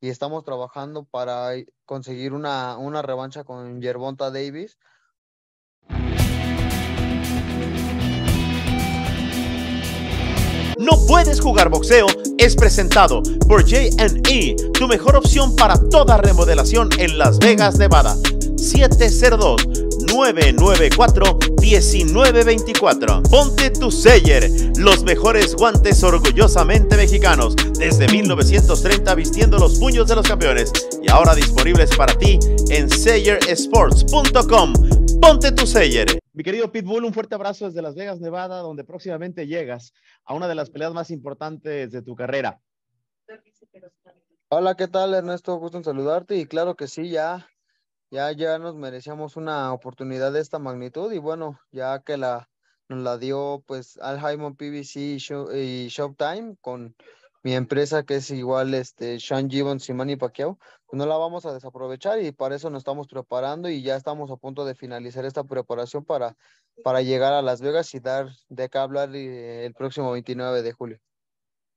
y estamos trabajando para conseguir una, revancha con Yerbonta Davis. No puedes jugar boxeo es presentado por JE, tu mejor opción para toda remodelación en Las Vegas, Nevada. 702 994-1924. Ponte tu Seller, los mejores guantes orgullosamente mexicanos, desde 1930 vistiendo los puños de los campeones y ahora disponibles para ti en sellersports.com. Ponte tu Seller. Mi querido Pitbull, un fuerte abrazo desde Las Vegas, Nevada, donde próximamente llegas a una de las peleas más importantes de tu carrera. Hola, ¿qué tal Ernesto? Gusto en saludarte y claro que sí, ya ya, nos merecíamos una oportunidad de esta magnitud y bueno, ya que la, nos la dio pues Al Jaimon PBC y, Shoptime Showtime con mi empresa que es igual este Sean Gibbons y Manny pues, no la vamos a desaprovechar y para eso nos estamos preparando y ya estamos a punto de finalizar esta preparación para, para llegar a Las Vegas y dar de qué hablar eh, el próximo 29 de julio.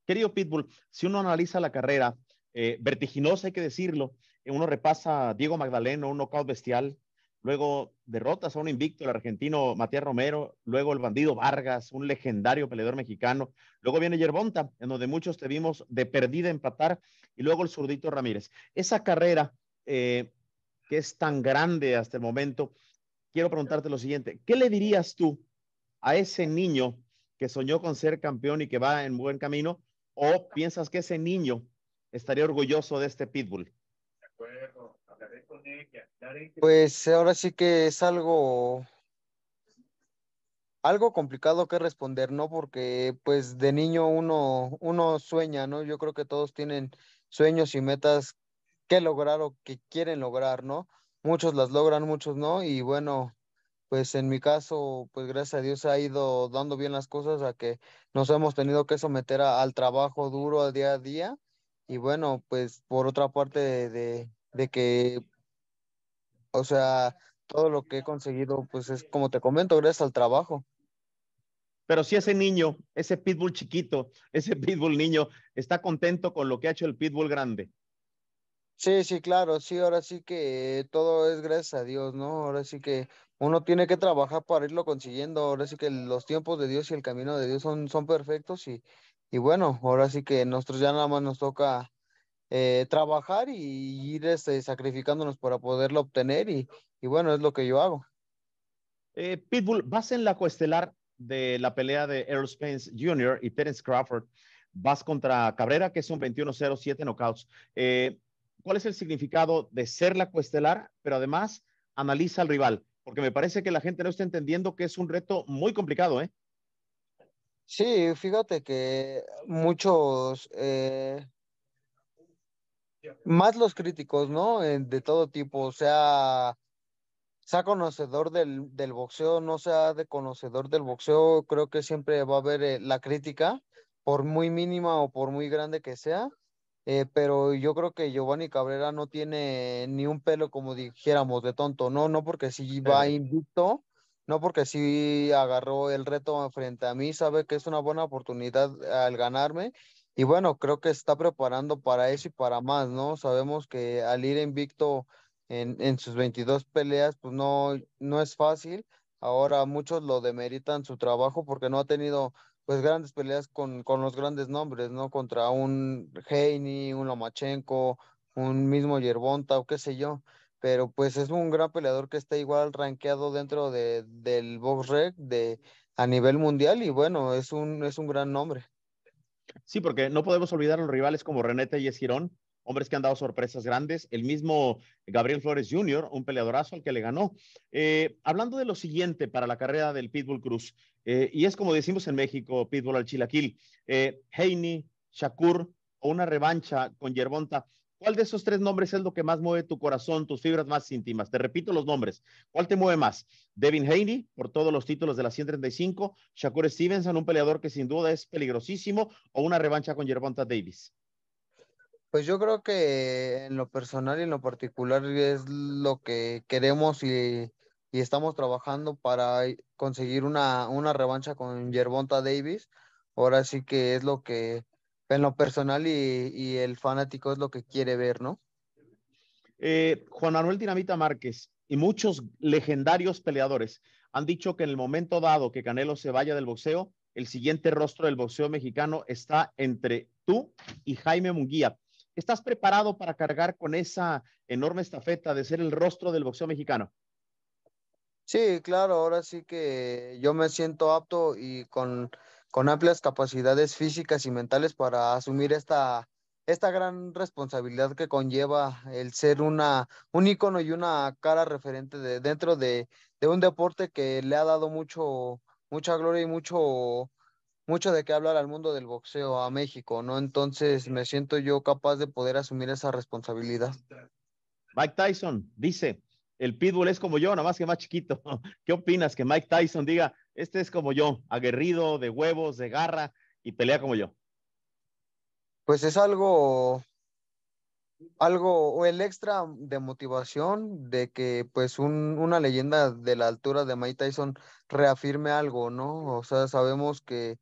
Querido Pitbull, si uno analiza la carrera eh, vertiginosa, hay que decirlo, uno repasa Diego Magdaleno, un knockout bestial, luego derrotas a un invicto, el argentino Matías Romero, luego el bandido Vargas, un legendario peleador mexicano, luego viene Yerbonta, en donde muchos te vimos de perdida empatar, y luego el zurdito Ramírez. Esa carrera eh, que es tan grande hasta el momento, quiero preguntarte lo siguiente, ¿qué le dirías tú a ese niño que soñó con ser campeón y que va en buen camino? ¿O piensas que ese niño estaría orgulloso de este pitbull? Pues ahora sí que es algo algo complicado que responder, ¿no? Porque pues de niño uno, uno sueña, ¿no? Yo creo que todos tienen sueños y metas que lograr o que quieren lograr, ¿no? Muchos las logran, muchos no. Y bueno, pues en mi caso, pues gracias a Dios ha ido dando bien las cosas a que nos hemos tenido que someter al trabajo duro al día a día. Y bueno, pues por otra parte de, de que, o sea, todo lo que he conseguido, pues es como te comento, gracias al trabajo. Pero si ese niño, ese pitbull chiquito, ese pitbull niño, está contento con lo que ha hecho el pitbull grande. Sí, sí, claro, sí, ahora sí que todo es gracias a Dios, ¿no? Ahora sí que uno tiene que trabajar para irlo consiguiendo, ahora sí que los tiempos de Dios y el camino de Dios son, son perfectos y, y bueno, ahora sí que nosotros ya nada más nos toca eh, trabajar y ir este, sacrificándonos para poderlo obtener y, bueno, es lo que yo hago. Eh, Pitbull, vas en la cuestelar de la pelea de Errol Spence Jr. y Terence Crawford, vas contra Cabrera, que es un 21-0, 7 knockouts. Eh, ¿Cuál es el significado de ser la cuestelar, Pero además, analiza al rival, porque me parece que la gente no está entendiendo que es un reto muy complicado, ¿eh? Sí, fíjate que muchos eh, más los críticos, ¿no? Eh, de todo tipo, o sea, sea conocedor del, del boxeo, no sea de conocedor del boxeo, creo que siempre va a haber eh, la crítica, por muy mínima o por muy grande que sea, eh, pero yo creo que Giovanni Cabrera no tiene ni un pelo, como dijéramos, de tonto, ¿no? No porque si va invicto, no porque si agarró el reto frente a mí, sabe que es una buena oportunidad al ganarme y bueno, creo que está preparando para eso y para más, ¿no? Sabemos que al ir invicto en, en sus 22 peleas, pues no, no es fácil. Ahora muchos lo demeritan su trabajo porque no ha tenido pues grandes peleas con, con los grandes nombres, ¿no? Contra un Heini, un Lomachenko, un mismo Yerbonta o qué sé yo. Pero pues es un gran peleador que está igual rankeado dentro de, del box rec de, a nivel mundial y bueno, es un, es un gran nombre. Sí, porque no podemos olvidar a los rivales como Renete y Esquirón, hombres que han dado sorpresas grandes. El mismo Gabriel Flores Jr., un peleadorazo al que le ganó. Eh, hablando de lo siguiente para la carrera del Pitbull Cruz, eh, y es como decimos en México, Pitbull al Chilaquil, eh, Heini, Shakur, o una revancha con Yerbonta. ¿Cuál de esos tres nombres es lo que más mueve tu corazón, tus fibras más íntimas? Te repito los nombres. ¿Cuál te mueve más? Devin Haney, por todos los títulos de la 135, Shakur Stevenson, un peleador que sin duda es peligrosísimo, o una revancha con Gervonta Davis. Pues yo creo que en lo personal y en lo particular es lo que queremos y, estamos trabajando para conseguir una, una revancha con Gervonta Davis. Ahora sí que es lo que en lo personal y, el fanático es lo que quiere ver, ¿no? Eh, Juan Manuel Dinamita Márquez y muchos legendarios peleadores han dicho que en el momento dado que Canelo se vaya del boxeo, el siguiente rostro del boxeo mexicano está entre tú y Jaime Munguía. ¿Estás preparado para cargar con esa enorme estafeta de ser el rostro del boxeo mexicano? Sí, claro, ahora sí que yo me siento apto y con con amplias capacidades físicas y mentales para asumir esta, esta gran responsabilidad que conlleva el ser una, un ícono y una cara referente de, dentro de, de, un deporte que le ha dado mucho, mucha gloria y mucho, mucho de qué hablar al mundo del boxeo, a México, ¿no? Entonces me siento yo capaz de poder asumir esa responsabilidad. Mike Tyson dice, el pitbull es como yo, nada más que más chiquito. ¿Qué opinas que Mike Tyson diga, este es como yo, aguerrido, de huevos, de garra y pelea como yo. Pues es algo, algo, o el extra de motivación de que pues un, una leyenda de la altura de Mike Tyson reafirme algo, ¿no? O sea, sabemos que,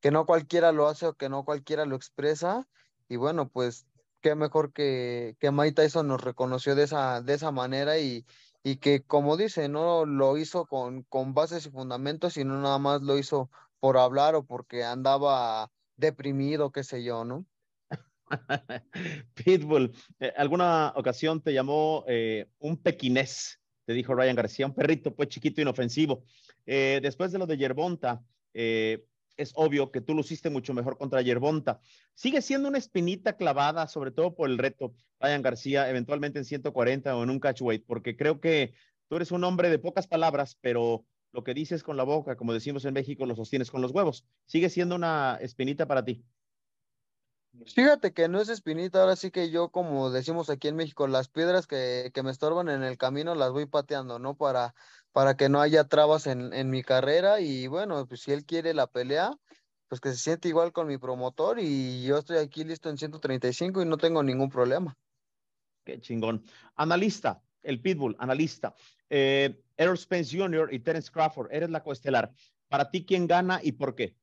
que no cualquiera lo hace o que no cualquiera lo expresa y bueno, pues qué mejor que, que Mike Tyson nos reconoció de esa, de esa manera y, y que como dice, no lo hizo con, con bases y fundamentos, sino nada más lo hizo por hablar o porque andaba deprimido, qué sé yo, ¿no? Pitbull, eh, ¿alguna ocasión te llamó eh, un pequinés? Te dijo Ryan García, un perrito pues chiquito, inofensivo. Eh, después de lo de Yerbonta, eh, es obvio que tú luciste mucho mejor contra Yerbonta. Sigue siendo una espinita clavada, sobre todo por el reto, Ryan García, eventualmente en 140 o en un catchweight, porque creo que tú eres un hombre de pocas palabras, pero lo que dices con la boca, como decimos en México, lo sostienes con los huevos. Sigue siendo una espinita para ti. Fíjate que no es espinita, ahora sí que yo, como decimos aquí en México, las piedras que, que me estorban en el camino las voy pateando, ¿no? Para, para que no haya trabas en, en mi carrera y bueno, pues si él quiere la pelea, pues que se siente igual con mi promotor y yo estoy aquí listo en 135 y no tengo ningún problema. Qué chingón. Analista, el Pitbull, analista. Eh, Errol Spence Jr. y Terence Crawford, eres la coestelar. ¿Para ti quién gana y por qué?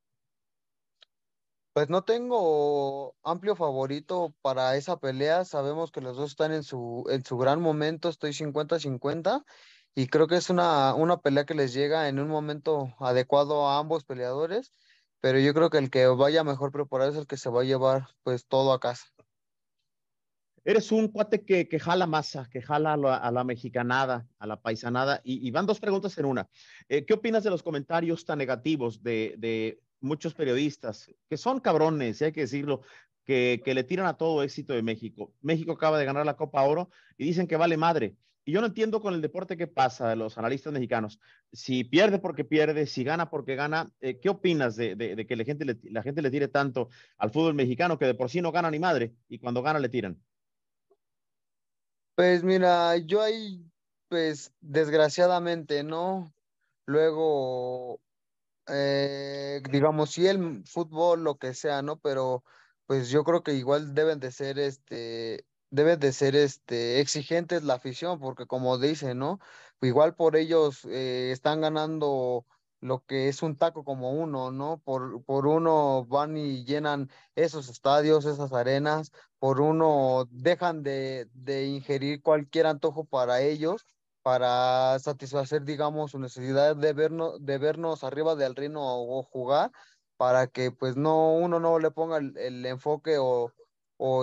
Pues no tengo amplio favorito para esa pelea. Sabemos que los dos están en su, en su gran momento. Estoy 50-50 y creo que es una, una pelea que les llega en un momento adecuado a ambos peleadores. Pero yo creo que el que vaya mejor preparado es el que se va a llevar pues todo a casa. Eres un cuate que, que jala masa, que jala a la, mexicanada, a la paisanada. Y, van dos preguntas en una. Eh, ¿Qué opinas de los comentarios tan negativos de, de muchos periodistas que son cabrones, hay que decirlo, que, que, le tiran a todo éxito de México. México acaba de ganar la Copa Oro y dicen que vale madre. Y yo no entiendo con el deporte qué pasa, de los analistas mexicanos. Si pierde porque pierde, si gana porque gana, eh, ¿qué opinas de, que la gente, le, la gente le tire tanto al fútbol mexicano que de por sí no gana ni madre y cuando gana le tiran? Pues mira, yo ahí, pues desgraciadamente, ¿no? Luego eh, digamos, si el fútbol, lo que sea, ¿no? Pero pues yo creo que igual deben de ser, este, deben de ser, este, exigentes la afición, porque como dicen, ¿no? Igual por ellos eh, están ganando lo que es un taco como uno, ¿no? Por, por uno van y llenan esos estadios, esas arenas, por uno dejan de, de ingerir cualquier antojo para ellos para satisfacer, digamos, su necesidad de vernos, de vernos arriba del reino o, jugar, para que pues no, uno no le ponga el, enfoque o,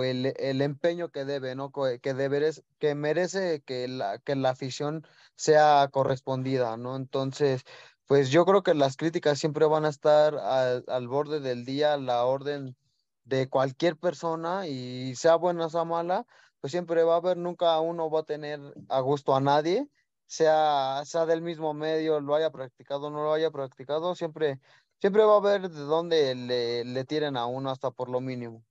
el, empeño que debe, ¿no? Que, deberes, que merece que la, que la afición sea correspondida, ¿no? Entonces, pues yo creo que las críticas siempre van a estar al, borde del día, la orden de cualquier persona y sea buena o sea mala, pues siempre va a haber, nunca uno va a tener a gusto a nadie, sea, sea del mismo medio, lo haya practicado o no lo haya practicado, siempre, siempre va a haber de dónde le, le tiren a uno hasta por lo mínimo.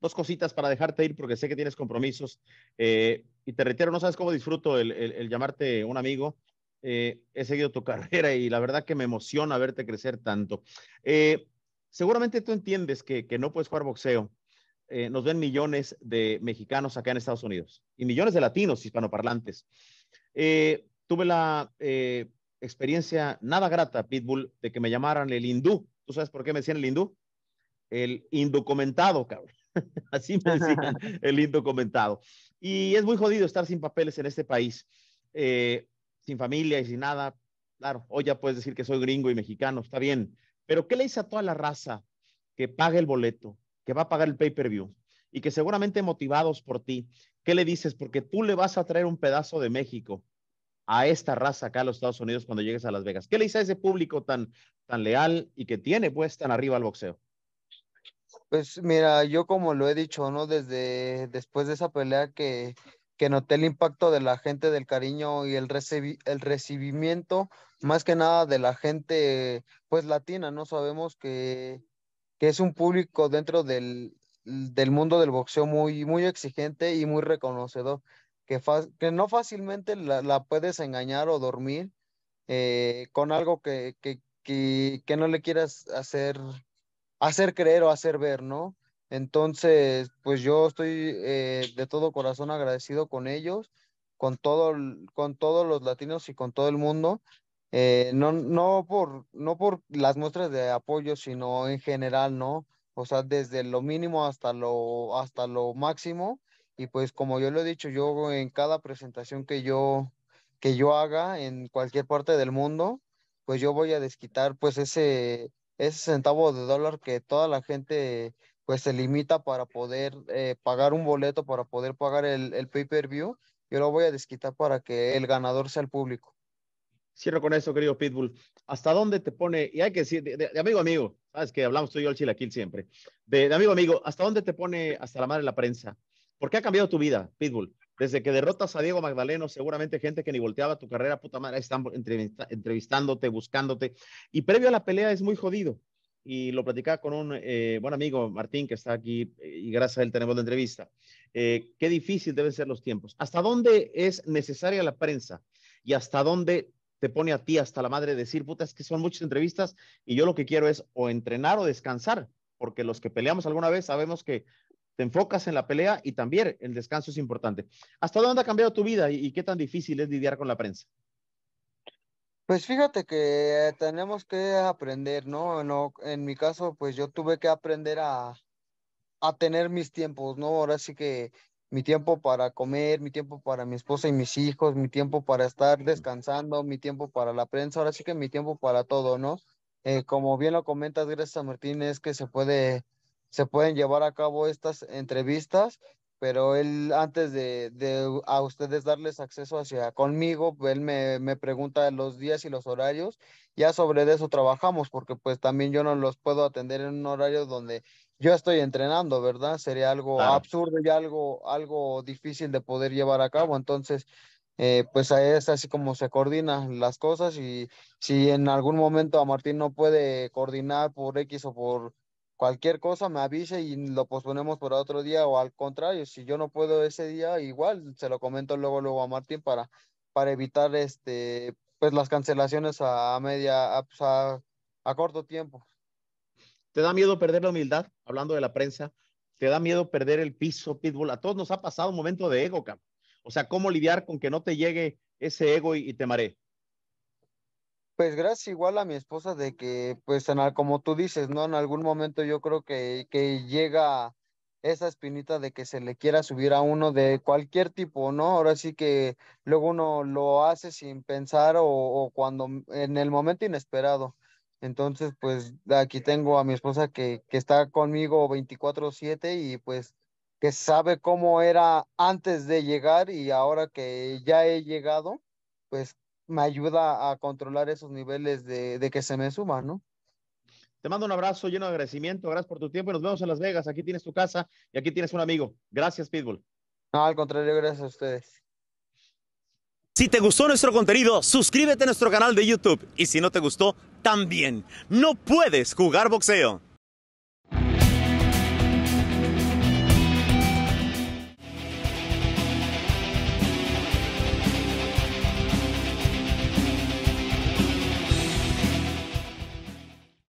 Dos cositas para dejarte ir porque sé que tienes compromisos. Eh, y te reitero, no sabes cómo disfruto el, llamarte un amigo. Eh, he seguido tu carrera y la verdad que me emociona verte crecer tanto. Eh, seguramente tú entiendes que, que no puedes jugar boxeo, eh, nos ven millones de mexicanos acá en Estados Unidos y millones de latinos hispanoparlantes. Eh, tuve la eh, experiencia nada grata, Pitbull, de que me llamaran el hindú. ¿Tú sabes por qué me decían el hindú? El indocumentado, cabrón. Así me decían, el indocumentado. Y es muy jodido estar sin papeles en este país, sin familia y sin nada. Claro, hoy ya puedes decir que soy gringo y mexicano, está bien. Pero ¿qué le hice a toda la raza que pague el boleto, que va a pagar el pay-per-view y que seguramente motivados por ti, ¿qué le dices? Porque tú le vas a traer un pedazo de México a esta raza acá a los Estados Unidos cuando llegues a Las Vegas. ¿Qué le dices a ese público tan, tan leal y que tiene pues tan arriba al boxeo? Pues mira, yo como lo he dicho, ¿no? Desde después de esa pelea que, que noté el impacto de la gente, del cariño y el, el recibimiento, más que nada de la gente pues latina, ¿no? Sabemos que que es un público dentro del, mundo del boxeo muy, muy exigente y muy reconocedor, que, no fácilmente la, puedes engañar o dormir eh, con algo que, que, no le quieras hacer, hacer creer o hacer ver, ¿no? Entonces, pues yo estoy eh, de todo corazón agradecido con ellos, con, todo, con todos los latinos y con todo el mundo eh, no, no, por, no por las muestras de apoyo, sino en general, ¿no? O sea, desde lo mínimo hasta lo, hasta lo máximo. Y pues como yo lo he dicho, yo en cada presentación que yo, que yo haga en cualquier parte del mundo, pues yo voy a desquitar pues ese, ese centavo de dólar que toda la gente pues se limita para poder eh, pagar un boleto, para poder pagar el, el pay-per-view, yo lo voy a desquitar para que el ganador sea el público. Cierro con eso, querido Pitbull. ¿Hasta dónde te pone? Y hay que decir, de, amigo amigo, sabes que hablamos tú y yo el chilaquil siempre. De, amigo amigo, ¿hasta dónde te pone hasta la madre la prensa? ¿Por qué ha cambiado tu vida, Pitbull? Desde que derrotas a Diego Magdaleno, seguramente gente que ni volteaba tu carrera, puta madre, están entrevistándote, buscándote. Y previo a la pelea es muy jodido. Y lo platicaba con un eh, buen amigo, Martín, que está aquí, eh, y gracias a él tenemos la entrevista. Eh, qué difícil deben ser los tiempos. ¿Hasta dónde es necesaria la prensa? y hasta dónde te pone a ti hasta la madre decir, puta, es que son muchas entrevistas y yo lo que quiero es o entrenar o descansar, porque los que peleamos alguna vez sabemos que te enfocas en la pelea y también el descanso es importante. ¿Hasta dónde ha cambiado tu vida y, qué tan difícil es lidiar con la prensa? Pues fíjate que tenemos que aprender, ¿no? no en mi caso, pues yo tuve que aprender a, a tener mis tiempos, ¿no? Ahora sí que mi tiempo para comer, mi tiempo para mi esposa y mis hijos, mi tiempo para estar descansando, mi tiempo para la prensa, ahora sí que mi tiempo para todo, ¿no? Eh, como bien lo comentas, gracias Martínez, que se puede, se pueden llevar a cabo estas entrevistas pero él antes de, a ustedes darles acceso hacia conmigo, él me, pregunta los días y los horarios, ya sobre eso trabajamos, porque pues también yo no los puedo atender en un horario donde yo estoy entrenando, ¿verdad? Sería algo absurdo y algo, algo difícil de poder llevar a cabo, entonces... Eh, pues ahí es así como se coordinan las cosas y si en algún momento a Martín no puede coordinar por X o por cualquier cosa me avise y lo posponemos por otro día o al contrario, si yo no puedo ese día, igual se lo comento luego luego a Martín para, para evitar este pues las cancelaciones a, media pues, a, a, corto tiempo. ¿Te da miedo perder la humildad? Hablando de la prensa, ¿te da miedo perder el piso, Pitbull? A todos nos ha pasado un momento de ego, O sea, ¿cómo lidiar con que no te llegue ese ego y, te maree? Pues gracias igual a mi esposa de que, pues en, como tú dices, ¿no? En algún momento yo creo que, que llega esa espinita de que se le quiera subir a uno de cualquier tipo, ¿no? Ahora sí que luego uno lo hace sin pensar o, cuando mm, en el momento inesperado. Entonces, pues aquí tengo a mi esposa que, que está conmigo 24/7 y pues que sabe cómo era antes de llegar y ahora que ya he llegado, pues me ayuda a controlar esos niveles de, que se me suman, ¿no? Te mando un abrazo lleno de agradecimiento. Gracias por tu tiempo y nos vemos en Las Vegas. Aquí tienes tu casa y aquí tienes un amigo. Gracias, Pitbull. No, al contrario, gracias a ustedes. Si te gustó nuestro contenido, suscríbete a nuestro canal de YouTube. Y si no te gustó, también. No puedes jugar boxeo.